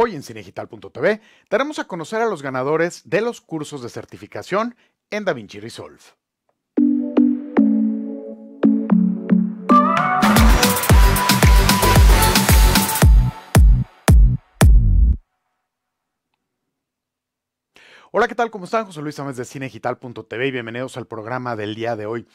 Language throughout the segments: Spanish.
Hoy en cinegital.tv daremos a conocer a los ganadores de los cursos de certificación en DaVinci Resolve. Hola, ¿qué tal? ¿Cómo están? José Luis Ames de Cinegital.tv y bienvenidos al programa del día de hoy.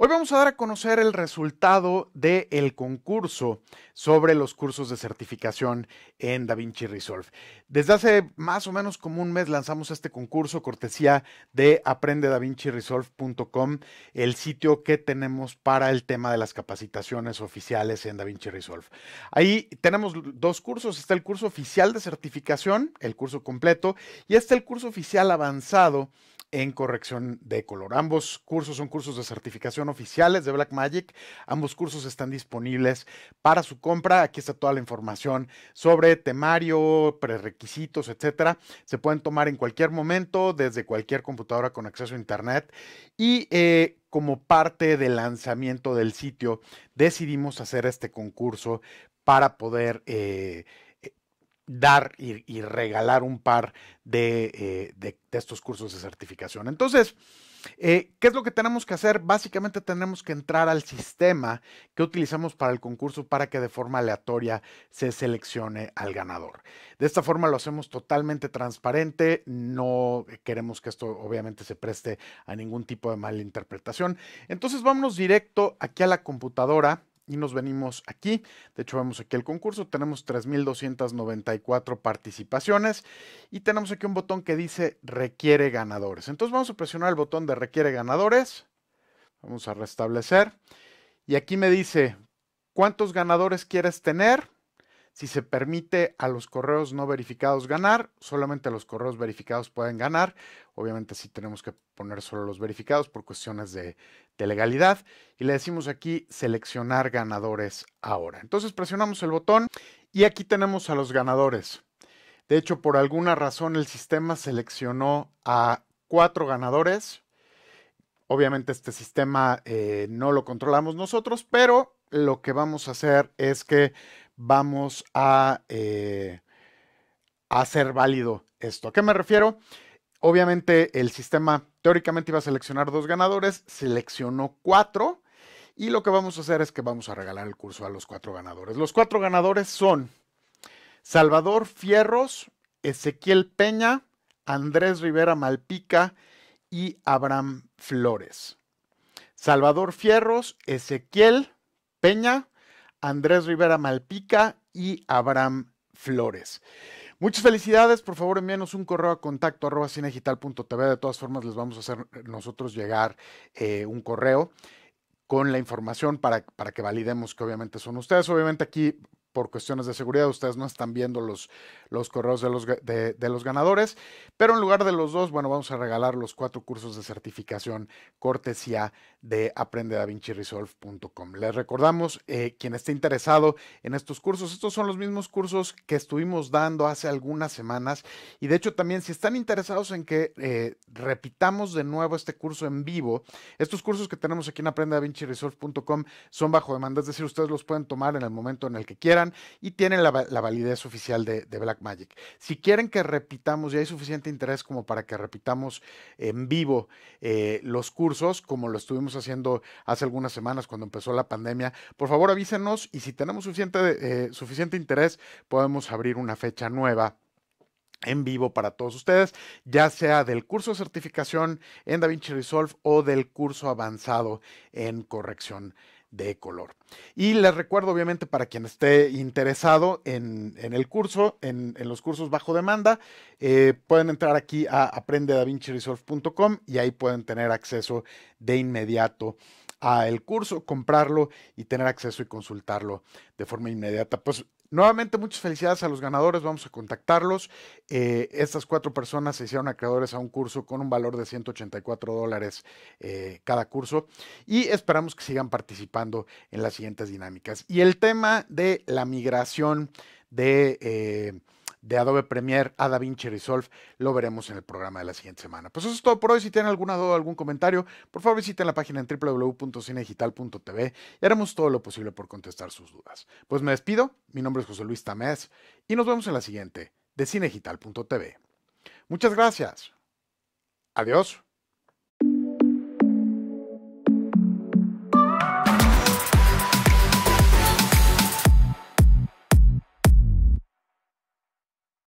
Hoy vamos a dar a conocer el resultado del concurso sobre los cursos de certificación en DaVinci Resolve. Desde hace más o menos como un mes lanzamos este concurso cortesía de aprendedavinciresolve.com, el sitio que tenemos para el tema de las capacitaciones oficiales en DaVinci Resolve. Ahí tenemos dos cursos, está el curso oficial de certificación, el curso completo, y está el curso oficial avanzado en corrección de color. Ambos cursos son cursos de certificación oficiales de Blackmagic. Ambos cursos están disponibles para su compra. Aquí está toda la información sobre temario, prerequisitos, etcétera. Se pueden tomar en cualquier momento desde cualquier computadora con acceso a internet y eh, como parte del lanzamiento del sitio decidimos hacer este concurso para poder eh, dar y, regalar un par eh, de, estos cursos de certificación. Entonces, eh, ¿Qué es lo que tenemos que hacer? Básicamente tenemos que entrar al sistema que utilizamos para el concurso para que de forma aleatoria se seleccione al ganador. De esta forma lo hacemos totalmente transparente, no queremos que esto obviamente se preste a ningún tipo de malinterpretación. Entonces vámonos directo aquí a la computadora y nos venimos aquí. De hecho, vemos aquí el concurso. Tenemos 3.294 participaciones y tenemos aquí un botón que dice requiere ganadores. Entonces vamos a presionar el botón de requiere ganadores. Vamos a restablecer. Y aquí me dice cuántos ganadores quieres tener. Si se permite a los correos no verificados ganar, solamente los correos verificados pueden ganar. Obviamente sí tenemos que poner solo los verificados por cuestiones de, de legalidad y le decimos aquí seleccionar ganadores ahora. Entonces presionamos el botón y aquí tenemos a los ganadores. De hecho, por alguna razón el sistema seleccionó a cuatro ganadores. Obviamente este sistema eh, no lo controlamos nosotros, pero lo que vamos a hacer es que vamos a eh, hacer válido esto. ¿A qué me refiero? Obviamente el sistema teóricamente iba a seleccionar dos ganadores, seleccionó cuatro y lo que vamos a hacer es que vamos a regalar el curso a los cuatro ganadores. Los cuatro ganadores son Salvador Fierros, Ezequiel Peña, Andrés Rivera Malpica y Abraham Flores. Salvador Fierros, Ezequiel Peña, Andrés Rivera Malpica y Abraham Flores. Muchas felicidades, por favor envíanos un correo a contacto arroba de todas formas les vamos a hacer nosotros llegar eh, un correo con la información para, para que validemos que obviamente son ustedes. Obviamente aquí por cuestiones de seguridad, ustedes no están viendo los, los correos de los, de, los, ganadores, pero en lugar de los dos, bueno, vamos a regalar los cuatro cursos de certificación cortesía de aprendedavinciresolve.com. Les recordamos, eh, quien esté interesado en estos cursos, estos son los mismos cursos que estuvimos dando hace algunas semanas y de hecho también si están interesados en que eh, repitamos de nuevo este curso en vivo, estos cursos que tenemos aquí en aprendedavinciresolve.com son bajo demanda, es decir, ustedes los pueden tomar en el momento en el que quieran y tienen la, validez oficial de, Blackmagic. Si quieren que repitamos, y hay suficiente interés como para que repitamos en vivo eh, los cursos, como lo estuvimos haciendo hace algunas semanas cuando empezó la pandemia, por favor avísenos y si tenemos suficiente, eh, suficiente interés, podemos abrir una fecha nueva en vivo para todos ustedes, ya sea del curso de certificación en DaVinci Resolve o del curso avanzado en corrección de color. Y les recuerdo, obviamente, para quien esté interesado en, el curso, en, los cursos bajo demanda, eh, pueden entrar aquí a aprendedavinciresolve.com y ahí pueden tener acceso de inmediato a el curso, comprarlo y tener acceso y consultarlo de forma inmediata. Pues Nuevamente, muchas felicidades a los ganadores. Vamos a contactarlos. Eh, estas cuatro personas se hicieron acreedores a un curso con un valor de 184 dólares eh, cada curso y esperamos que sigan participando en las siguientes dinámicas. Y el tema de la migración de. Eh, de Adobe Premiere a DaVinci Resolve. Lo veremos en el programa de la siguiente semana. Pues eso es todo por hoy. Si tienen alguna duda o algún comentario, por favor visiten la página en www.cinedigital.tv y haremos todo lo posible por contestar sus dudas. Pues me despido. Mi nombre es José Luis Tamés y nos vemos en la siguiente de cinegital.tv. Muchas gracias. Adiós.